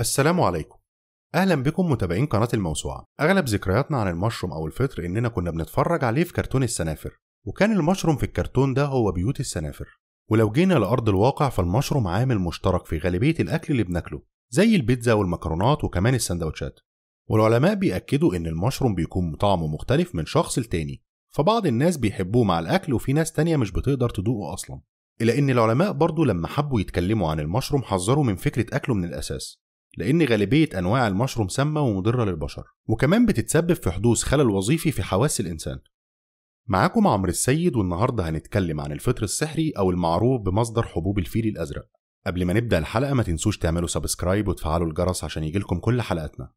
السلام عليكم اهلا بكم متابعين قناه الموسوعه اغلب ذكرياتنا عن المشروم او الفطر اننا كنا بنتفرج عليه في كرتون السنافر وكان المشروم في الكرتون ده هو بيوت السنافر ولو جينا لارض الواقع فالمشروم عامل مشترك في غالبيه الاكل اللي بناكله زي البيتزا والمكرونات وكمان السندوتشات والعلماء بيأكدوا إن المشروم بيكون طعمه مختلف من شخص لتاني فبعض الناس بيحبوه مع الأكل وفي ناس تانية مش بتقدر تدوقه أصلا إلا إن العلماء برضه لما حبوا يتكلموا عن المشروم حذروا من فكرة أكله من الأساس لأن غالبية أنواع المشروم سامة ومضرة للبشر وكمان بتتسبب في حدوث خلل وظيفي في حواس الإنسان معاكم عمرو السيد والنهاردة هنتكلم عن الفطر السحري أو المعروف بمصدر حبوب الفيل الأزرق قبل ما نبدأ الحلقة ما تنسوش تعملوا سبسكرايب وتفعلوا الجرس عشان يجيلكم كل حلقاتنا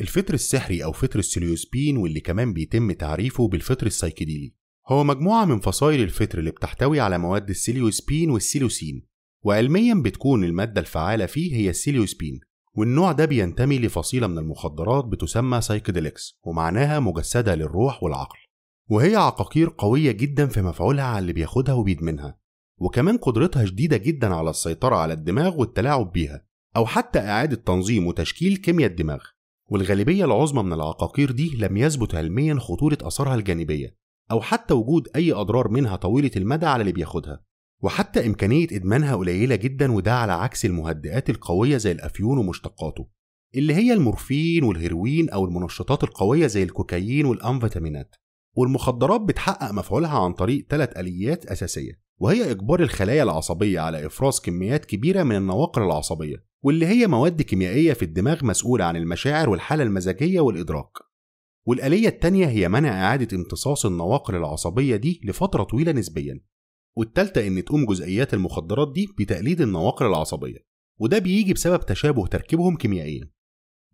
الفطر السحري أو فطر السليوسبين واللي كمان بيتم تعريفه بالفطر السايكيديلي هو مجموعة من فصائل الفطر اللي بتحتوي على مواد السيليوسبين والسيلوسين وعلميا بتكون المادة الفعالة فيه هي السيليوسبين والنوع ده بينتمي لفصيلة من المخدرات بتسمى سايكيدليكس ومعناها مجسدة للروح والعقل وهي عقاقير قوية جدا في مفعولها على اللي بياخدها وبيدمنها وكمان قدرتها شديدة جدا على السيطرة على الدماغ والتلاعب بيها أو حتى إعادة تنظيم وتشكيل كيمياء الدماغ والغالبية العظمى من العقاقير دي لم يثبت علميا خطورة أثارها الجانبية أو حتى وجود أي أضرار منها طويلة المدى على اللي بياخدها وحتى إمكانية إدمانها قليلة جدا وده على عكس المهدئات القوية زي الأفيون ومشتقاته اللي هي المورفين والهيروين أو المنشطات القوية زي الكوكايين والأنفيتامينات والمخدرات بتحقق مفعولها عن طريق ثلاث آليات أساسية وهي إجبار الخلايا العصبية على إفراز كميات كبيرة من النواقل العصبية واللي هي مواد كيميائية في الدماغ مسؤولة عن المشاعر والحالة المزاجية والإدراك والآلية التانية هي منع إعادة امتصاص النواقل العصبية دي لفترة طويلة نسبيا والتالتة إن تقوم جزئيات المخدرات دي بتقليد النواقل العصبية وده بيجي بسبب تشابه تركيبهم كيميائيا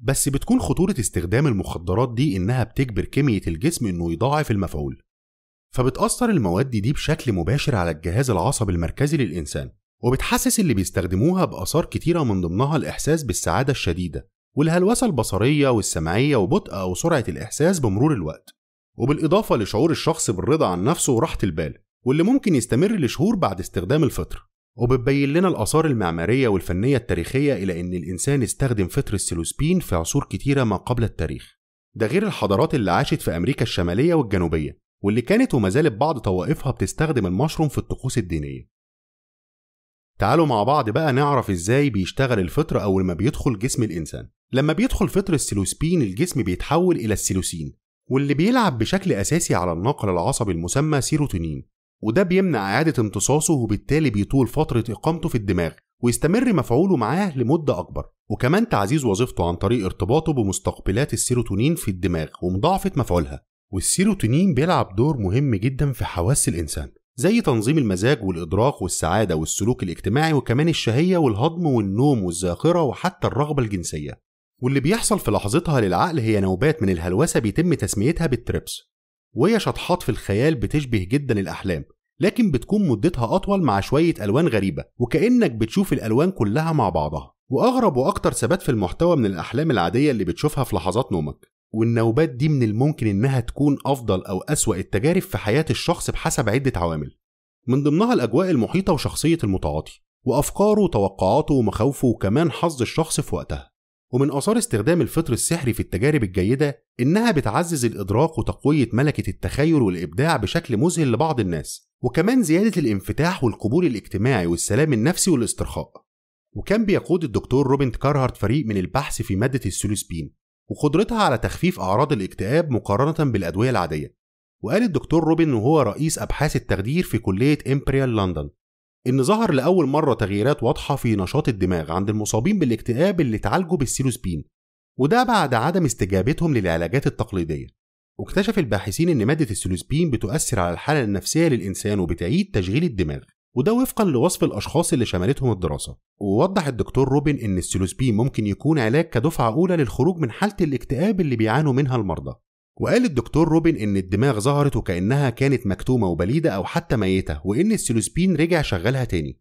بس بتكون خطورة استخدام المخدرات دي إنها بتجبر كمية الجسم إنه يضاعف المفعول فبتأثر المواد دي بشكل مباشر على الجهاز العصبي المركزي للإنسان وبتحسس اللي بيستخدموها بآثار كتيرة من ضمنها الإحساس بالسعادة الشديدة والهلوسة البصرية والسمعية وبطء أو سرعة الإحساس بمرور الوقت وبالإضافة لشعور الشخص بالرضا عن نفسه وراحة البال واللي ممكن يستمر لشهور بعد استخدام الفطر وبتبين لنا الآثار المعمارية والفنية التاريخية إلى إن الإنسان استخدم فطر السيلوسبين في عصور كتيرة ما قبل التاريخ ده غير الحضارات اللي عاشت في أمريكا الشمالية والجنوبية واللي كانت وما زالت بعض طوائفها بتستخدم المشروم في الطقوس الدينية تعالوا مع بعض بقى نعرف ازاي بيشتغل الفطر أول ما بيدخل جسم الإنسان لما بيدخل فطر السيلوسبين الجسم بيتحول إلى السيلوسين واللي بيلعب بشكل أساسي على الناقل العصبي المسمى سيروتونين وده بيمنع إعادة امتصاصه وبالتالي بيطول فترة إقامته في الدماغ ويستمر مفعوله معاه لمدة أكبر وكمان تعزيز وظيفته عن طريق ارتباطه بمستقبلات السيروتونين في الدماغ ومضاعفة مفعولها والسيروتونين بيلعب دور مهم جدا في حواس الإنسان زي تنظيم المزاج والإدراك والسعادة والسلوك الاجتماعي وكمان الشهية والهضم والنوم والذاكرة وحتى الرغبة الجنسية واللي بيحصل في لحظتها للعقل هي نوبات من الهلوسة بيتم تسميتها بالتريبس وهي شطحات في الخيال بتشبه جدا الأحلام لكن بتكون مدتها أطول مع شوية ألوان غريبة وكأنك بتشوف الألوان كلها مع بعضها وأغرب وأكتر ثبات في المحتوى من الأحلام العادية اللي بتشوفها في لحظات نومك والنوبات دي من الممكن إنها تكون أفضل أو أسوأ التجارب في حياة الشخص بحسب عدة عوامل من ضمنها الأجواء المحيطة وشخصية المتعاطي وأفكاره وتوقعاته ومخاوفه وكمان حظ الشخص في وقتها ومن آثار استخدام الفطر السحري في التجارب الجيدة إنها بتعزز الإدراك وتقوية ملكة التخيل والإبداع بشكل مذهل لبعض الناس، وكمان زيادة الانفتاح والقبول الاجتماعي والسلام النفسي والاسترخاء. وكان بيقود الدكتور روبنت كارهارت فريق من البحث في مادة السولوسبين وقدرتها على تخفيف أعراض الاكتئاب مقارنة بالأدوية العادية. وقال الدكتور روبن وهو رئيس أبحاث التخدير في كلية إمبريال لندن إن ظهر لأول مرة تغييرات واضحة في نشاط الدماغ عند المصابين بالاكتئاب اللي اتعالجوا بالسيلوسبين وده بعد عدم استجابتهم للعلاجات التقليدية واكتشف الباحثين إن مادة السيلوسبين بتؤثر على الحالة النفسية للإنسان وبتعيد تشغيل الدماغ وده وفقا لوصف الأشخاص اللي شملتهم الدراسة ووضح الدكتور روبن إن السيلوسبين ممكن يكون علاج كدفعة أولى للخروج من حالة الاكتئاب اللي بيعانوا منها المرضى وقال الدكتور روبن إن الدماغ ظهرت وكأنها كانت مكتومة وبليدة أو حتى ميتة وإن السيلوسبين رجع شغلها تاني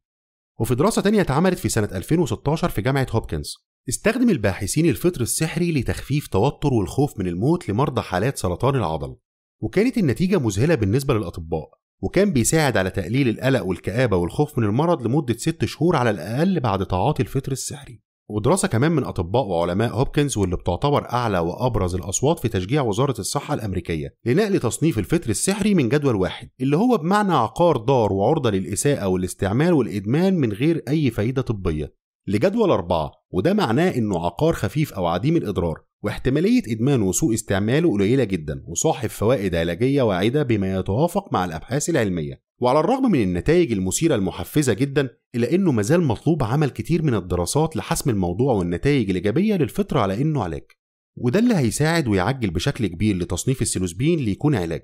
وفي دراسة تانية اتعملت في سنة 2016 في جامعة هوبكنز استخدم الباحثين الفطر السحري لتخفيف توتر والخوف من الموت لمرضى حالات سرطان العضل وكانت النتيجة مذهلة بالنسبة للأطباء وكان بيساعد على تقليل القلق والكآبة والخوف من المرض لمدة 6 شهور على الأقل بعد تعاطي الفطر السحري ودراسة كمان من أطباء وعلماء هوبكنز واللي بتعتبر أعلى وأبرز الأصوات في تشجيع وزارة الصحة الأمريكية لنقل تصنيف الفطر السحري من جدول واحد اللي هو بمعنى عقار دار وعرضة للإساءة والاستعمال والإدمان من غير أي فايدة طبية لجدول أربعة وده معناه إنه عقار خفيف أو عديم الإضرار واحتمالية إدمانه وسوء استعماله قليلة جدا وصاحب فوائد علاجية واعدة بما يتوافق مع الأبحاث العلمية وعلى الرغم من النتائج المثيرة المحفزة جدا إلا أنه مازال مطلوب عمل كتير من الدراسات لحسم الموضوع والنتائج الإيجابية للفطرة على أنه علاج وده اللي هيساعد ويعجل بشكل كبير لتصنيف السيلوسبين ليكون علاج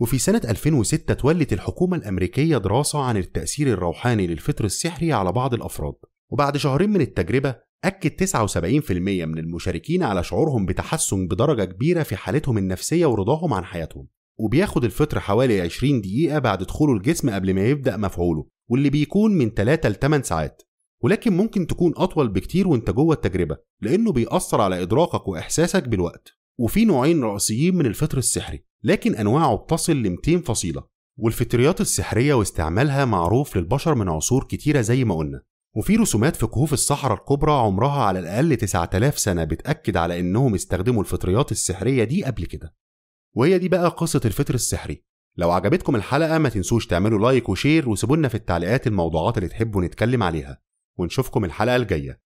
وفي سنة 2006 تولت الحكومة الأمريكية دراسة عن التأثير الروحاني للفطر السحري على بعض الأفراد وبعد شهرين من التجربة أكد 79% من المشاركين على شعورهم بتحسن بدرجة كبيرة في حالتهم النفسية ورضاهم عن حياتهم وبياخد الفطر حوالي 20 دقيقة بعد دخوله الجسم قبل ما يبدأ مفعوله واللي بيكون من 3 ل 8 ساعات ولكن ممكن تكون أطول بكتير وانت جوه التجربة لأنه بيأثر على إدراكك وإحساسك بالوقت وفي نوعين رئيسيين من الفطر السحري لكن أنواعه بتصل ل 200 فصيلة والفطريات السحرية واستعمالها معروف للبشر من عصور كتيرة زي ما قلنا وفي رسومات في كهوف الصحراء الكبرى عمرها على الأقل 9000 سنة بتأكد على إنهم استخدموا الفطريات السحرية دي قبل كده وهي دي بقى قصة الفطر السحري لو عجبتكم الحلقة ما تنسوش تعملوا لايك وشير وسيبولنا في التعليقات الموضوعات اللي تحبوا نتكلم عليها ونشوفكم الحلقة الجاية